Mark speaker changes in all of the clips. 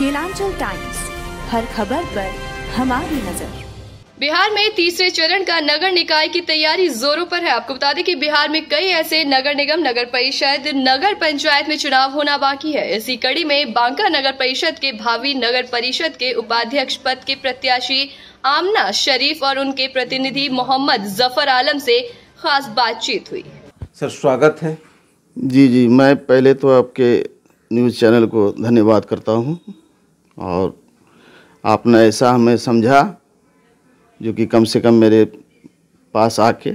Speaker 1: Kelanchal times हर खबर पर हमारी नजर
Speaker 2: बिहार में तीसरे चरण का नगर निकाय की तैयारी जोरों पर है आपको बता दें कि बिहार में कई ऐसे नगर निगम नगर परिषद नगर पंचायत में चुनाव होना बाकी है इसी कड़ी में बांका नगर परिषद के भावी नगर परिषद के उपाध्यक्ष पद के प्रत्याशी आमना शरीफ और उनके प्रतिनिधि मोहम्मद जफर आलम से खास बातचीत हुई
Speaker 3: सर स्वागत है जी जी मैं पहले तो आपके न्यूज़ चैनल को धन्यवाद करता हूँ और आपने ऐसा हमें समझा जो कि कम से कम मेरे पास आके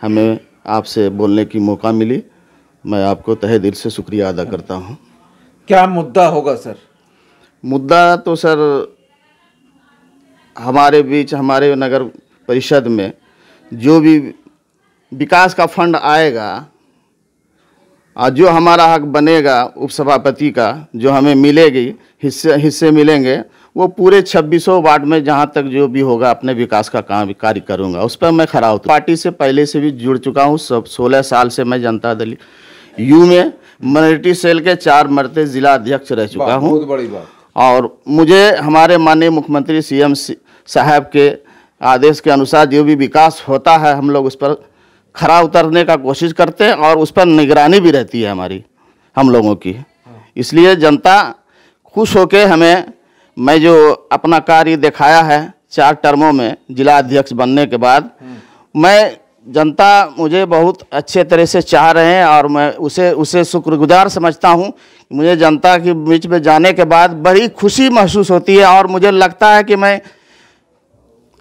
Speaker 3: हमें आपसे बोलने की मौका मिली मैं आपको तहे दिल से शुक्रिया अदा करता हूँ क्या मुद्दा होगा सर मुद्दा तो सर हमारे बीच हमारे नगर परिषद में जो भी विकास का फंड आएगा आज जो हमारा हक बनेगा उपसभापति का जो हमें मिलेगी हिस्से हिस्से मिलेंगे वो पूरे छब्बीसों वार्ड में जहाँ तक जो भी होगा अपने विकास का काम कार्य करूँगा उस पर मैं खड़ा होता पार्टी से पहले से भी जुड़ चुका हूँ सब सोलह साल से मैं जनता दल यू में मनोरिटी सेल के चार मरते जिला अध्यक्ष रह चुका हूँ और मुझे हमारे माननीय मुख्यमंत्री सीएम साहब के आदेश के अनुसार जो भी विकास होता है हम लोग उस पर खरा उतरने का कोशिश करते हैं और उस पर निगरानी भी रहती है हमारी हम लोगों की इसलिए जनता खुश होकर हमें मैं जो अपना कार्य दिखाया है चार टर्मों में जिला अध्यक्ष बनने के बाद मैं जनता मुझे बहुत अच्छे तरह से चाह रहे हैं और मैं उसे उसे शुक्रगुजार समझता हूं मुझे जनता के बीच में जाने के बाद बड़ी खुशी महसूस होती है और मुझे लगता है कि मैं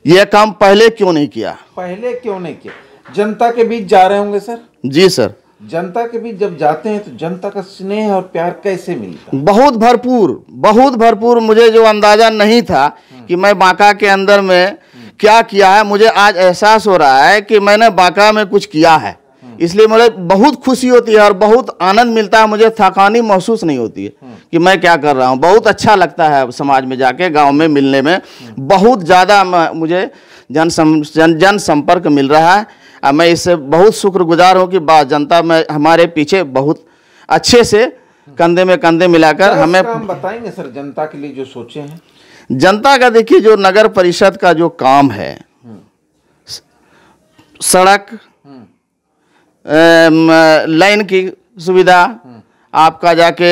Speaker 3: ये काम पहले क्यों नहीं किया
Speaker 2: पहले क्यों नहीं किया
Speaker 3: जनता के बीच
Speaker 2: जा रहे होंगे सर
Speaker 3: जी सर जनता के बीच जब जाते हैं तो जनता का स्नेह और प्यार कैसे मिलता है? बहुत भरपूर बहुत भरपूर मुझे जो अंदाजा नहीं था कि मैं बांका के अंदर में क्या किया है मुझे आज एहसास हो रहा है कि मैंने बांका में कुछ किया है इसलिए मुझे बहुत खुशी होती है और बहुत आनंद मिलता है मुझे थकानी महसूस नहीं होती है कि मैं क्या कर रहा हूँ बहुत अच्छा लगता है समाज में जाके गांव में मिलने में बहुत ज़्यादा मुझे जन जन जनसंपर्क मिल रहा है मैं इससे बहुत शुक्रगुजार हूँ कि बात जनता में हमारे पीछे बहुत अच्छे से कंधे में कंधे मिलाकर हमें
Speaker 2: बताएंगे सर जनता के लिए जो सोचे हैं
Speaker 3: जनता का देखिए जो नगर परिषद का जो काम है सड़क लाइन की सुविधा आपका जाके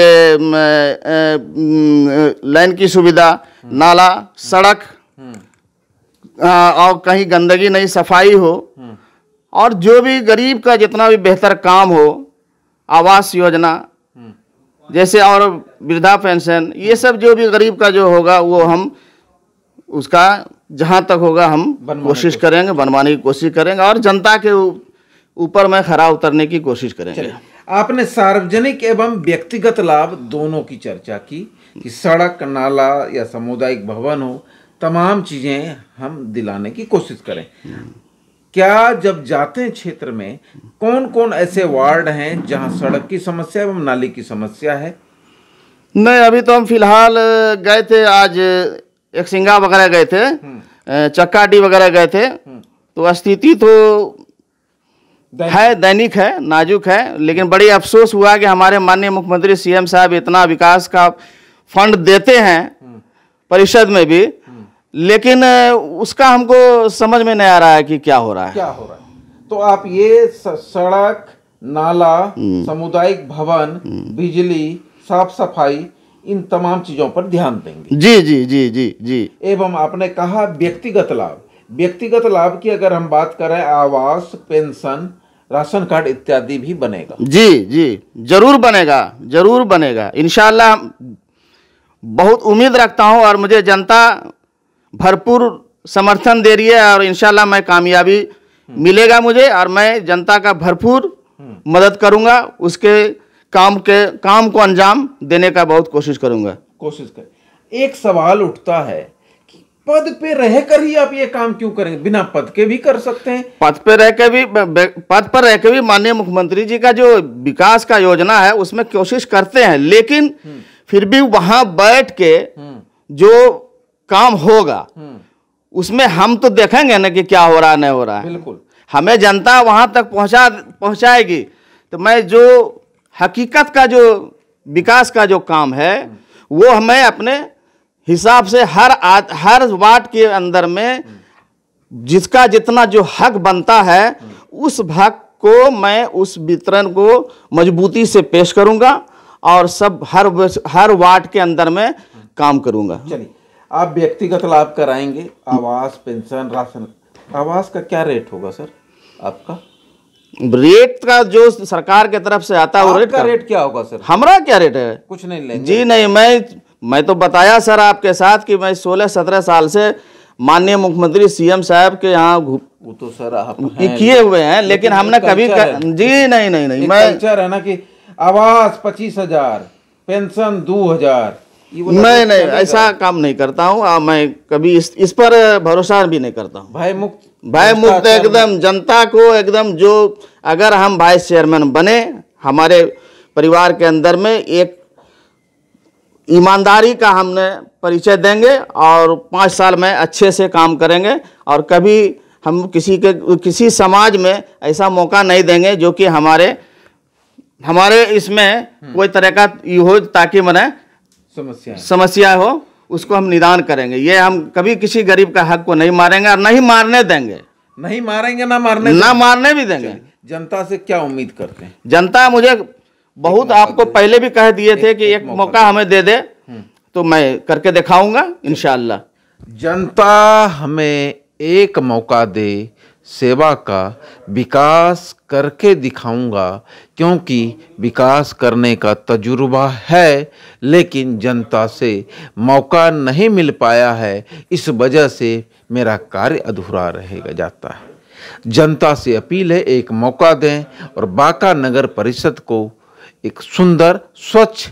Speaker 3: लाइन की सुविधा नाला सड़क और कहीं गंदगी नहीं सफाई हो और जो भी गरीब का जितना भी बेहतर काम हो आवास योजना हम्म। जैसे और वृद्धा पेंशन ये सब जो भी गरीब का जो होगा वो हम उसका जहाँ तक होगा हम कोशिश करेंगे बनवाने की कोशिश करेंगे और जनता के ऊपर में खरा उतरने की कोशिश करेंगे
Speaker 2: आपने सार्वजनिक एवं व्यक्तिगत लाभ दोनों की चर्चा की कि सड़क नाला या सामुदायिक भवन हो तमाम चीज़ें हम दिलाने की कोशिश करें क्या जब जाते हैं क्षेत्र में कौन कौन ऐसे वार्ड हैं जहां सड़क की समस्या एवं नाली की समस्या है
Speaker 3: नहीं अभी तो हम फिलहाल गए थे आज एक सिंगा वगैरह गए थे हम्म। चक्काडी वगैरह गए थे हम्म। तो स्थिति तो है दैनिक है नाजुक है लेकिन बड़ी अफसोस हुआ कि हमारे माननीय मुख्यमंत्री सीएम साहब इतना विकास का फंड देते हैं हम्म। परिषद में भी लेकिन उसका हमको समझ में नहीं आ रहा है कि क्या हो रहा है क्या
Speaker 2: हो रहा है तो आप ये सड़क नाला हम्म। सामुदायिक भवन हम्म। बिजली साफ सफाई इन तमाम चीजों पर ध्यान देंगे
Speaker 3: जी जी जी जी जी
Speaker 2: एवं आपने कहा व्यक्तिगत लाभ व्यक्तिगत लाभ की अगर हम बात करें आवास पेंशन राशन कार्ड इत्यादि भी बनेगा
Speaker 3: जी जी जरूर बनेगा जरूर बनेगा इनशाला बहुत उम्मीद रखता हूँ और मुझे जनता भरपूर समर्थन दे रही है और इनशाला मैं कामयाबी मिलेगा मुझे और मैं जनता का भरपूर मदद करूंगा उसके काम के काम को अंजाम देने का बहुत कोशिश करूंगा
Speaker 2: कोशिश कर एक सवाल उठता है कि पद पे रहकर ही आप ये काम क्यों करेंगे
Speaker 3: बिना पद के भी कर सकते हैं पद पे रह के भी पद पर रह के भी माननीय मुख्यमंत्री जी का जो विकास का योजना है उसमें कोशिश करते हैं लेकिन हम्म। फिर भी वहां बैठ के हम्म। जो काम होगा हम्म। उसमें हम तो देखेंगे ना कि क्या हो रहा है नहीं हो रहा है बिल्कुल हमें जनता वहां तक पहुँचा पहुँचाएगी तो मैं जो हकीकत का जो विकास का जो काम है हम्म। वो हमें अपने हिसाब से हर आ, हर वार्ड के अंदर में हम्म। जिसका जितना जो हक बनता है उस हक को मैं उस वितरण को मजबूती से पेश करूंगा और सब हर हर वार्ड के अंदर में काम करूंगा
Speaker 2: चलिए आप व्यक्तिगत लाभ कराएंगे आवास पेंशन राशन
Speaker 3: आवास का क्या रेट होगा सर आपका रेट का जो सरकार के तरफ से आता है रेट का रेट क्या होगा सर हमारा क्या रेट है
Speaker 2: कुछ नहीं लेंगे जी नहीं
Speaker 3: मैं मैं तो बताया सर आपके साथ कि मैं 16-17 साल से माननीय मुख्यमंत्री सीएम साहब के यहाँ वो तो सर आप किए हुए हैं लेकिन हमने कभी कर... जी नहीं नहीं नहीं मैं
Speaker 2: कल्चर है ना कि आवास पच्चीस हजार पेंशन दो हजार नहीं नहीं ऐसा
Speaker 3: काम नहीं करता हूँ मैं कभी इस इस पर भरोसा भी नहीं करता हूँ भाई मुक्त भाई मुक्त एकदम जनता को एकदम जो अगर हम वाइस चेयरमैन बने हमारे परिवार के अंदर में एक ईमानदारी का हमने परिचय देंगे और पाँच साल में अच्छे से काम करेंगे और कभी हम किसी के किसी समाज में ऐसा मौका नहीं देंगे जो कि हमारे हमारे इसमें हम्म। कोई तरह का हो ताकि मैंने समस्या समस्या हो उसको हम निदान करेंगे ये हम कभी किसी गरीब का हक को नहीं मारेंगे और नहीं मारने देंगे नहीं मारेंगे ना मारने ना मारने भी देंगे जनता से क्या उम्मीद करते हैं जनता मुझे बहुत आपको पहले भी कह दिए थे कि एक, एक मौका, मौका हमें दे दे हम्म। तो मैं करके दिखाऊंगा इनशाला जनता हमें एक
Speaker 2: मौका दे सेवा का विकास करके दिखाऊंगा क्योंकि विकास करने का तजुर्बा है लेकिन जनता से मौका नहीं मिल पाया है इस वजह से मेरा कार्य अधूरा रहेगा जाता है जनता से अपील है एक मौका दें और बांका नगर परिषद को एक सुंदर स्वच्छ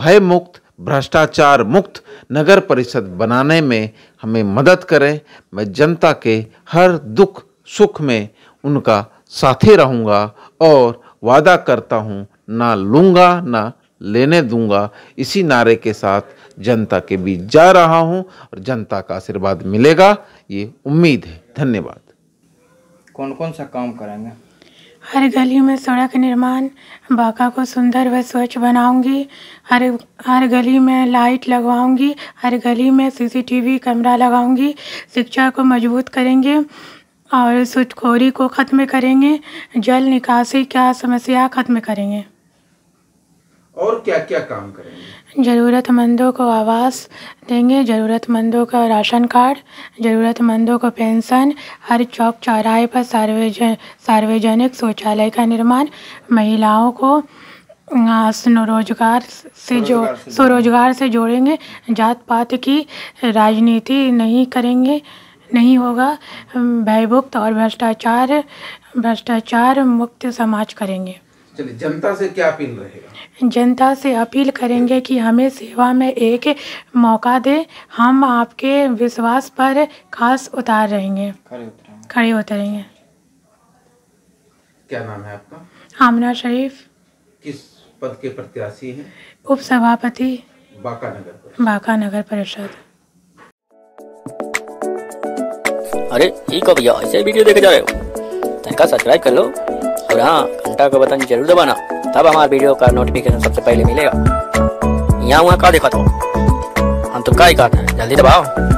Speaker 2: भयमुक्त भ्रष्टाचार मुक्त नगर परिषद बनाने में हमें मदद करें मैं जनता के हर दुख सुख में उनका साथी रहूंगा और वादा करता हूँ ना लूंगा ना लेने दूंगा इसी नारे के साथ जनता के बीच जा रहा हूं और जनता का आशीर्वाद मिलेगा ये उम्मीद है धन्यवाद कौन कौन सा काम करेंगे
Speaker 1: हर गली में सड़क निर्माण बाका को सुंदर व स्वच्छ बनाऊंगी हर हर गली में लाइट लगवाऊंगी हर गली में सीसीटीवी कैमरा लगाऊंगी शिक्षा को मजबूत करेंगे और सुचखोरी को खत्म करेंगे जल निकासी क्या समस्या खत्म करेंगे
Speaker 2: और क्या क्या काम करेंगे
Speaker 1: ज़रूरतमंदों को आवास देंगे ज़रूरतमंदों का राशन कार्ड ज़रूरतमंदों को पेंशन हर चौक चौराहे पर सार्वजन सार्वजनिक शौचालय का निर्माण महिलाओं को रोजगार से जो स्वरोजगार से जोड़ेंगे जात पात की राजनीति नहीं करेंगे नहीं होगा भयभुक्त और भ्रष्टाचार भ्रष्टाचार मुक्त समाज करेंगे
Speaker 2: जनता से क्या अपील रहेगा
Speaker 1: जनता से अपील करेंगे कि हमें सेवा में एक मौका दे हम आपके विश्वास पर खास उतार रहेंगे खड़े उतरेंगे
Speaker 2: क्या नाम है आपका
Speaker 1: आमना शरीफ
Speaker 2: किस पद के प्रत्याशी हैं
Speaker 1: उपसभापति
Speaker 2: बाका नगर
Speaker 1: बांका नगर परिषद अरे ठीक है भैया ऐसे वीडियो देखे जा रहे हो तनका सब्सक्राइब कर लो और हाँ घंटा का बटन जरूर दबाना तब हमारे वीडियो का नोटिफिकेशन सबसे पहले मिलेगा यहाँ वहाँ का देखा तो
Speaker 3: हम तो का ही जल्दी दबाओ